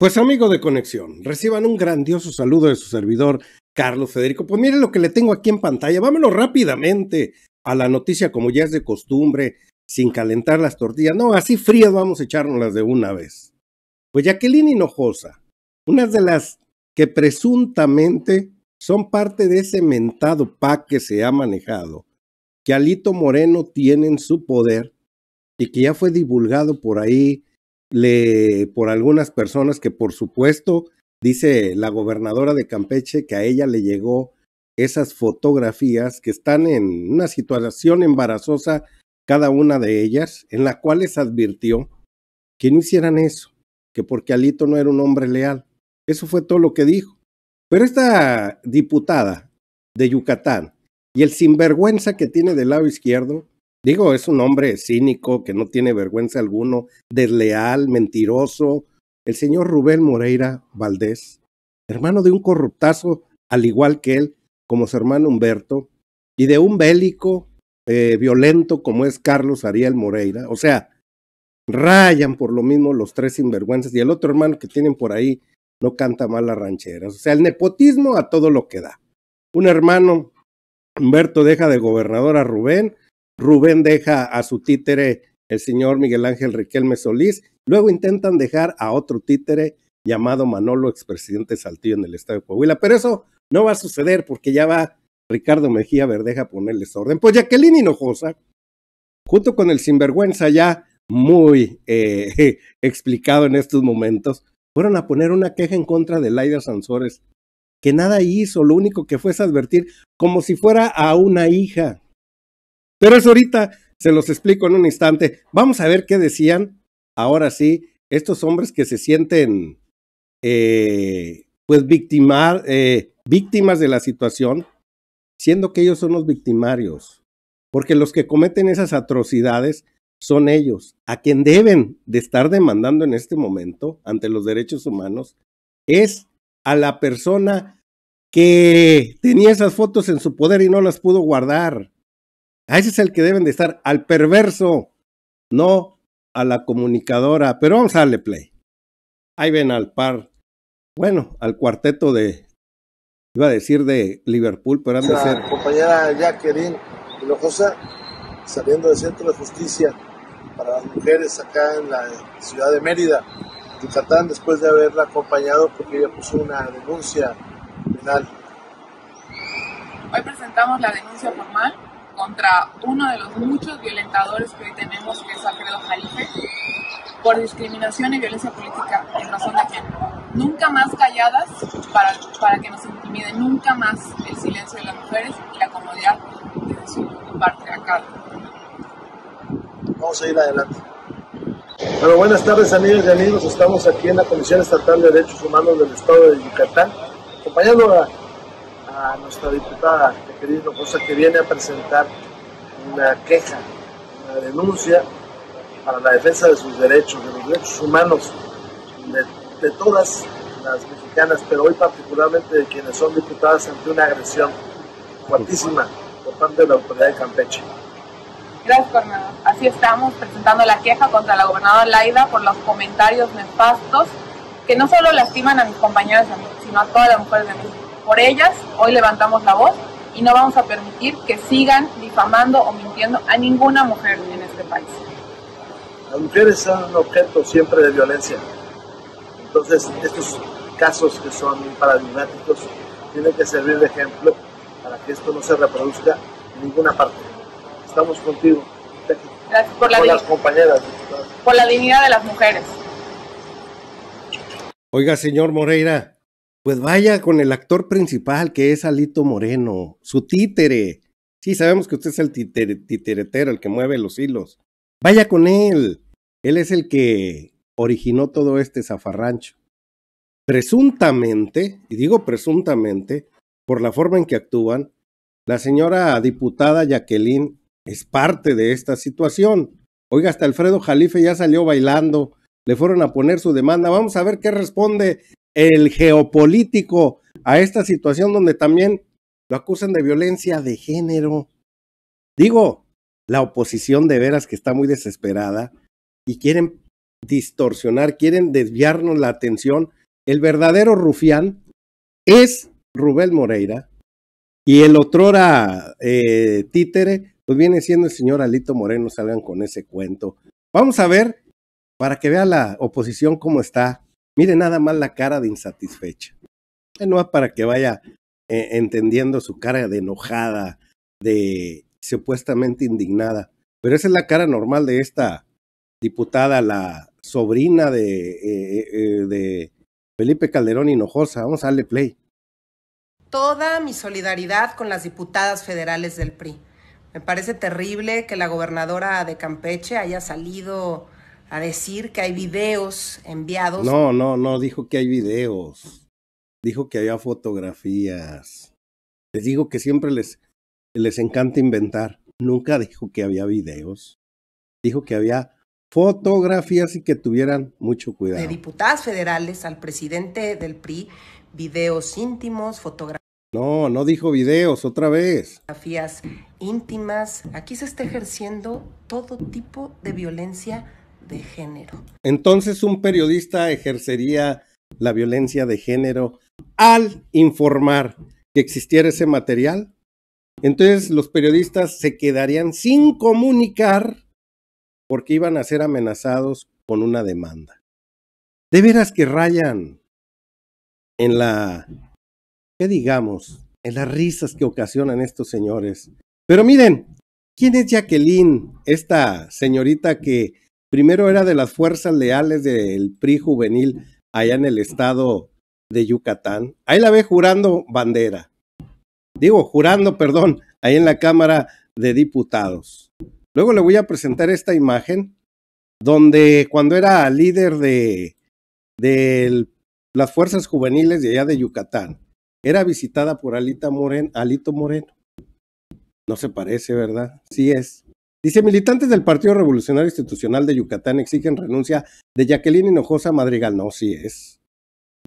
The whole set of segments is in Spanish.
Pues amigo de Conexión, reciban un grandioso saludo de su servidor Carlos Federico. Pues miren lo que le tengo aquí en pantalla. Vámonos rápidamente a la noticia como ya es de costumbre, sin calentar las tortillas. No, así frías vamos a echárnoslas de una vez. Pues Jacqueline Hinojosa, una de las que presuntamente son parte de ese mentado pack que se ha manejado, que Alito Moreno tiene en su poder y que ya fue divulgado por ahí le, por algunas personas que por supuesto, dice la gobernadora de Campeche que a ella le llegó esas fotografías que están en una situación embarazosa cada una de ellas, en la cual les advirtió que no hicieran eso, que porque Alito no era un hombre leal. Eso fue todo lo que dijo. Pero esta diputada de Yucatán y el sinvergüenza que tiene del lado izquierdo, Digo, es un hombre cínico que no tiene vergüenza alguno, desleal, mentiroso. El señor Rubén Moreira Valdés, hermano de un corruptazo, al igual que él, como su hermano Humberto, y de un bélico eh, violento como es Carlos Ariel Moreira. O sea, rayan por lo mismo los tres sinvergüenzas y el otro hermano que tienen por ahí no canta mal las rancheras. O sea, el nepotismo a todo lo que da. Un hermano, Humberto, deja de gobernador a Rubén Rubén deja a su títere, el señor Miguel Ángel Riquelme Solís. Luego intentan dejar a otro títere llamado Manolo, expresidente Saltillo en el estado de Coahuila. Pero eso no va a suceder porque ya va Ricardo Mejía Verdeja a ponerles orden. Pues Jacqueline Hinojosa, junto con el sinvergüenza ya muy eh, explicado en estos momentos, fueron a poner una queja en contra de Laida Sansores, que nada hizo, lo único que fue es advertir como si fuera a una hija. Pero eso ahorita se los explico en un instante. Vamos a ver qué decían ahora sí estos hombres que se sienten eh, pues eh, víctimas de la situación, siendo que ellos son los victimarios, porque los que cometen esas atrocidades son ellos, a quien deben de estar demandando en este momento ante los derechos humanos, es a la persona que tenía esas fotos en su poder y no las pudo guardar, a ese es el que deben de estar, al perverso, no a la comunicadora. Pero vamos a darle play. Ahí ven al par, bueno, al cuarteto de, iba a decir de Liverpool, pero han de ser. Compañera Jacqueline Hinojosa, saliendo del Centro de Justicia para las Mujeres acá en la ciudad de Mérida, Yucatán, después de haberla acompañado porque ella puso una denuncia penal. Hoy presentamos la denuncia formal contra uno de los muchos violentadores que hoy tenemos, que es Alfredo Jalife, por discriminación y violencia política en razón de género. Nunca más calladas para, para que nos intimide nunca más el silencio de las mujeres y la comodidad de su acá. Vamos a ir adelante. Bueno, buenas tardes amigos y amigos, estamos aquí en la Comisión Estatal de Derechos Humanos del Estado de Yucatán, acompañando a, a nuestra diputada querido cosa que viene a presentar una queja, una denuncia para la defensa de sus derechos, de los derechos humanos de, todas las mexicanas, pero hoy particularmente de quienes son diputadas ante una agresión fuertísima por parte de la autoridad de Campeche. Gracias, gobernador, Así estamos presentando la queja contra la gobernadora Laida por los comentarios nefastos que no solo lastiman a mis compañeras sino a todas las mujeres de México. Por ellas, hoy levantamos la voz y no vamos a permitir que sigan difamando o mintiendo a ninguna mujer en este país. Las mujeres son un objeto siempre de violencia. Entonces, estos casos que son paradigmáticos tienen que servir de ejemplo para que esto no se reproduzca en ninguna parte. Estamos contigo. Gracias por, la por las compañeras. Por la dignidad de las mujeres. Oiga, señor Moreira, pues vaya con el actor principal que es Alito Moreno, su títere. Sí, sabemos que usted es el títere, el que mueve los hilos. Vaya con él. Él es el que originó todo este zafarrancho. Presuntamente, y digo presuntamente, por la forma en que actúan, la señora diputada Jacqueline es parte de esta situación. Oiga, hasta Alfredo Jalife ya salió bailando, le fueron a poner su demanda. Vamos a ver qué responde el geopolítico a esta situación donde también lo acusan de violencia de género. Digo, la oposición de veras que está muy desesperada y quieren distorsionar, quieren desviarnos la atención. El verdadero rufián es Rubén Moreira y el otrora eh, títere, pues viene siendo el señor Alito Moreno, salgan con ese cuento. Vamos a ver, para que vea la oposición cómo está Mire nada más la cara de insatisfecha. No es para que vaya eh, entendiendo su cara de enojada, de supuestamente indignada. Pero esa es la cara normal de esta diputada, la sobrina de, eh, eh, de Felipe Calderón Hinojosa. Vamos a darle play. Toda mi solidaridad con las diputadas federales del PRI. Me parece terrible que la gobernadora de Campeche haya salido a decir que hay videos enviados. No, no, no, dijo que hay videos. Dijo que había fotografías. Les digo que siempre les, les encanta inventar. Nunca dijo que había videos. Dijo que había fotografías y que tuvieran mucho cuidado. De diputadas federales al presidente del PRI, videos íntimos, fotografías. No, no dijo videos, otra vez. Fotografías íntimas. Aquí se está ejerciendo todo tipo de violencia de género. Entonces un periodista ejercería la violencia de género al informar que existiera ese material. Entonces los periodistas se quedarían sin comunicar porque iban a ser amenazados con una demanda. De veras que rayan en la, ¿qué digamos? En las risas que ocasionan estos señores. Pero miren, ¿quién es Jacqueline, esta señorita que Primero era de las fuerzas leales del PRI juvenil allá en el estado de Yucatán. Ahí la ve jurando bandera. Digo, jurando, perdón, ahí en la Cámara de Diputados. Luego le voy a presentar esta imagen donde cuando era líder de, las fuerzas juveniles de allá de Yucatán, era visitada por Alita Moreno, Alito Moreno. No se parece, ¿verdad? Sí es. Dice, militantes del Partido Revolucionario Institucional de Yucatán exigen renuncia de Jacqueline Hinojosa Madrigal. No, sí es.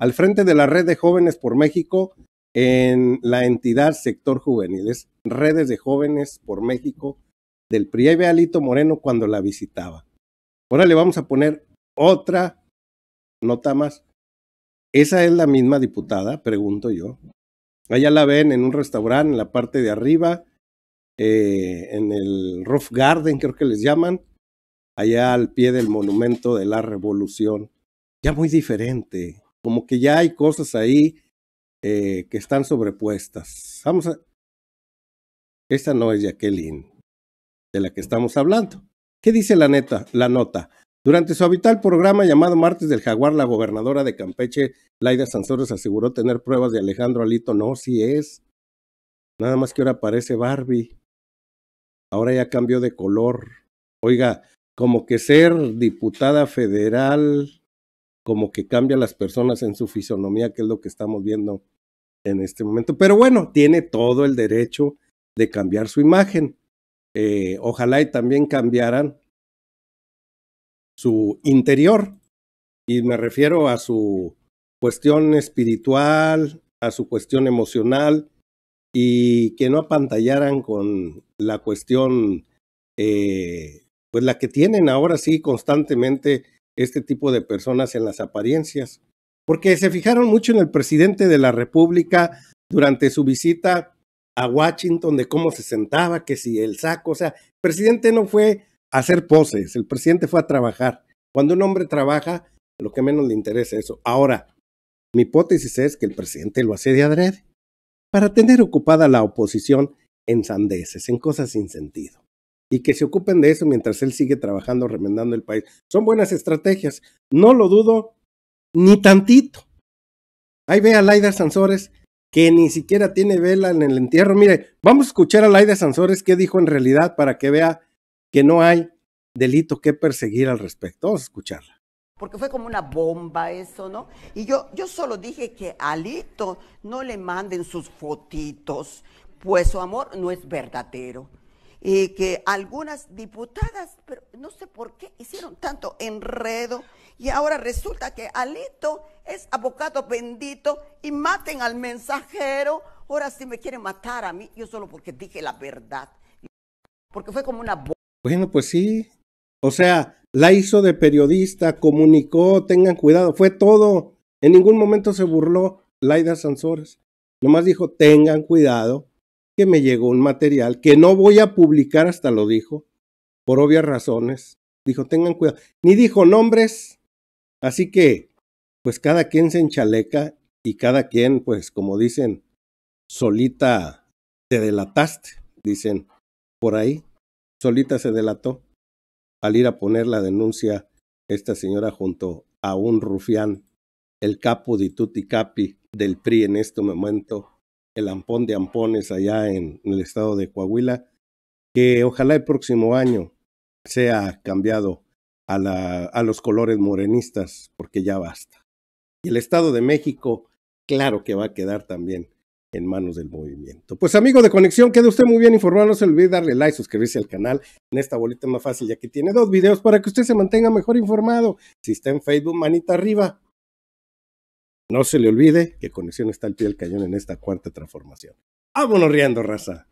Al frente de la Red de Jóvenes por México en la entidad Sector Juveniles, Redes de Jóvenes por México del PRI. Alito Moreno cuando la visitaba. Ahora le vamos a poner otra nota más. ¿Esa es la misma diputada? Pregunto yo. Allá la ven en un restaurante en la parte de arriba eh, en el Roof Garden, creo que les llaman, allá al pie del monumento de la revolución. Ya muy diferente, como que ya hay cosas ahí eh, que están sobrepuestas. Vamos a... Esta no es Jacqueline, de la que estamos hablando. ¿Qué dice la, neta, la nota? Durante su habitual programa llamado Martes del Jaguar, la gobernadora de Campeche, Laida Sansores, aseguró tener pruebas de Alejandro Alito. No, si es. Nada más que ahora aparece Barbie ahora ya cambió de color. Oiga, como que ser diputada federal, como que cambia las personas en su fisonomía, que es lo que estamos viendo en este momento. Pero bueno, tiene todo el derecho de cambiar su imagen. Eh, ojalá y también cambiaran su interior. Y me refiero a su cuestión espiritual, a su cuestión emocional, y que no apantallaran con la cuestión, eh, pues la que tienen ahora sí constantemente este tipo de personas en las apariencias, porque se fijaron mucho en el presidente de la República durante su visita a Washington, de cómo se sentaba, que si el saco, o sea, el presidente no fue a hacer poses, el presidente fue a trabajar. Cuando un hombre trabaja, lo que menos le interesa es eso. Ahora, mi hipótesis es que el presidente lo hace de adrede para tener ocupada la oposición en sandeces, en cosas sin sentido. Y que se ocupen de eso mientras él sigue trabajando, remendando el país. Son buenas estrategias, no lo dudo ni tantito. Ahí ve a Laida Sansores, que ni siquiera tiene vela en el entierro. Mire, vamos a escuchar a Laida Sansores qué dijo en realidad para que vea que no hay delito que perseguir al respecto. Vamos a escucharla porque fue como una bomba eso, ¿no? Y yo, yo solo dije que a Alito no le manden sus fotitos, pues su amor no es verdadero. Y que algunas diputadas, pero no sé por qué, hicieron tanto enredo y ahora resulta que Alito es abogado bendito y maten al mensajero. Ahora si me quieren matar a mí, yo solo porque dije la verdad. Porque fue como una... Bueno, pues sí. O sea, la hizo de periodista, comunicó, tengan cuidado, fue todo. En ningún momento se burló Laida Sansores. Nomás dijo, tengan cuidado, me llegó un material que no voy a publicar, hasta lo dijo, por obvias razones. Dijo, tengan cuidado. Ni dijo nombres. Así que, pues cada quien se enchaleca y cada quien, pues como dicen, solita te delataste, dicen por ahí. Solita se delató al ir a poner la denuncia esta señora junto a un rufián, el capo de Tutti Capi del PRI en este momento, el Ampón de Ampones allá en, el estado de Coahuila, que ojalá el próximo año sea cambiado a, la, a los colores morenistas, porque ya basta. Y el Estado de México, claro que va a quedar también en manos del movimiento. Pues amigo de Conexión, quede usted muy bien informado, no se olvide darle like, suscribirse al canal. En esta bolita más fácil, ya que tiene dos videos para que usted se mantenga mejor informado. Si está en Facebook, manita arriba. No se le olvide que Conexión está al pie del cañón en esta cuarta transformación. ¡Vámonos riendo, raza!